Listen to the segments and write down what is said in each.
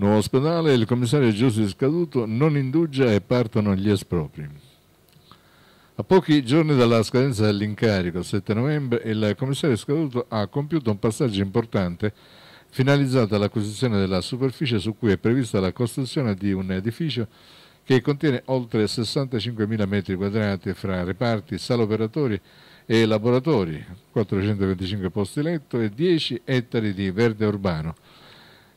Nuovo ospedale, il commissario Giuseppe Scaduto non indugia e partono gli espropri. A pochi giorni dalla scadenza dell'incarico, 7 novembre, il commissario Scaduto ha compiuto un passaggio importante finalizzato all'acquisizione della superficie su cui è prevista la costruzione di un edificio che contiene oltre 65.000 metri quadrati fra reparti, sale operatori e laboratori, 425 posti letto e 10 ettari di verde urbano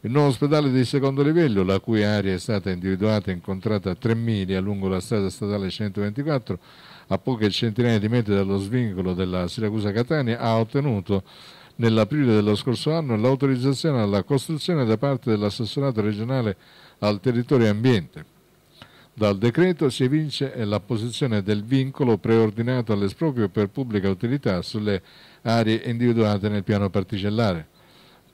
il nuovo ospedale di secondo livello, la cui area è stata individuata e incontrata a 3 miglia lungo la strada statale 124, a poche centinaia di metri dallo svincolo della Siracusa-Catania, ha ottenuto nell'aprile dello scorso anno l'autorizzazione alla costruzione da parte dell'assessorato regionale al territorio e ambiente. Dal decreto si evince l'apposizione del vincolo preordinato all'esproprio per pubblica utilità sulle aree individuate nel piano particellare.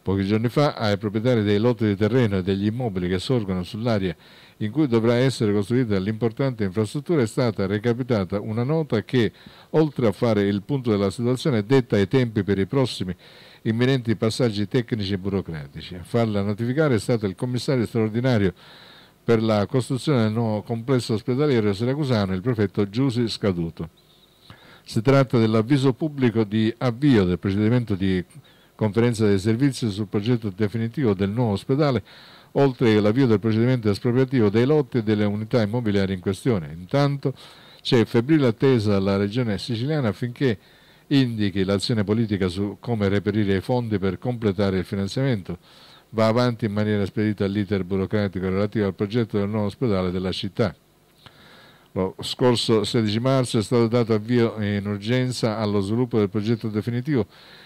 Pochi giorni fa ai proprietari dei lotti di terreno e degli immobili che sorgono sull'area in cui dovrà essere costruita l'importante infrastruttura è stata recapitata una nota che, oltre a fare il punto della situazione, detta i tempi per i prossimi imminenti passaggi tecnici e burocratici. A farla notificare è stato il commissario straordinario per la costruzione del nuovo complesso ospedaliero siracusano, il prefetto Giusi Scaduto. Si tratta dell'avviso pubblico di avvio del procedimento di conferenza dei servizi sul progetto definitivo del nuovo ospedale, oltre che l'avvio del procedimento espropriativo dei lotti e delle unità immobiliari in questione. Intanto c'è febbrile attesa alla regione siciliana affinché indichi l'azione politica su come reperire i fondi per completare il finanziamento. Va avanti in maniera spedita l'iter burocratico relativo al progetto del nuovo ospedale della città. Lo scorso 16 marzo è stato dato avvio in urgenza allo sviluppo del progetto definitivo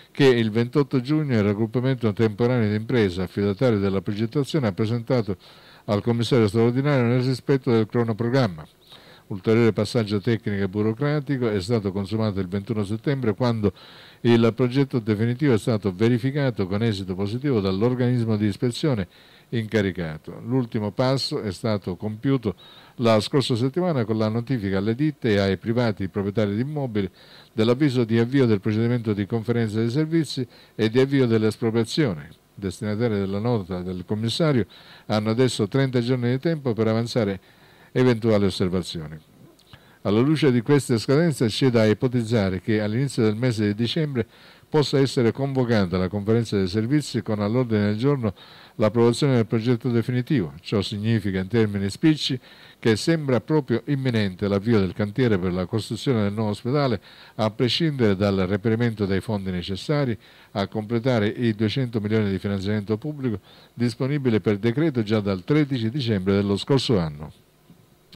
che il 28 giugno il raggruppamento temporaneo di impresa affidatario della progettazione ha presentato al commissario straordinario nel rispetto del cronoprogramma ulteriore passaggio tecnico e burocratico è stato consumato il 21 settembre quando il progetto definitivo è stato verificato con esito positivo dall'organismo di ispezione incaricato. L'ultimo passo è stato compiuto la scorsa settimana con la notifica alle ditte e ai privati proprietari di immobili dell'avviso di avvio del procedimento di conferenza dei servizi e di avvio dell'espropriazione. Destinatari della nota del commissario hanno adesso 30 giorni di tempo per avanzare eventuali osservazioni. Alla luce di queste scadenze c'è da ipotizzare che all'inizio del mese di dicembre possa essere convocata la conferenza dei servizi con all'ordine del giorno l'approvazione del progetto definitivo. Ciò significa in termini spicci che sembra proprio imminente l'avvio del cantiere per la costruzione del nuovo ospedale a prescindere dal reperimento dei fondi necessari a completare i 200 milioni di finanziamento pubblico disponibile per decreto già dal 13 dicembre dello scorso anno.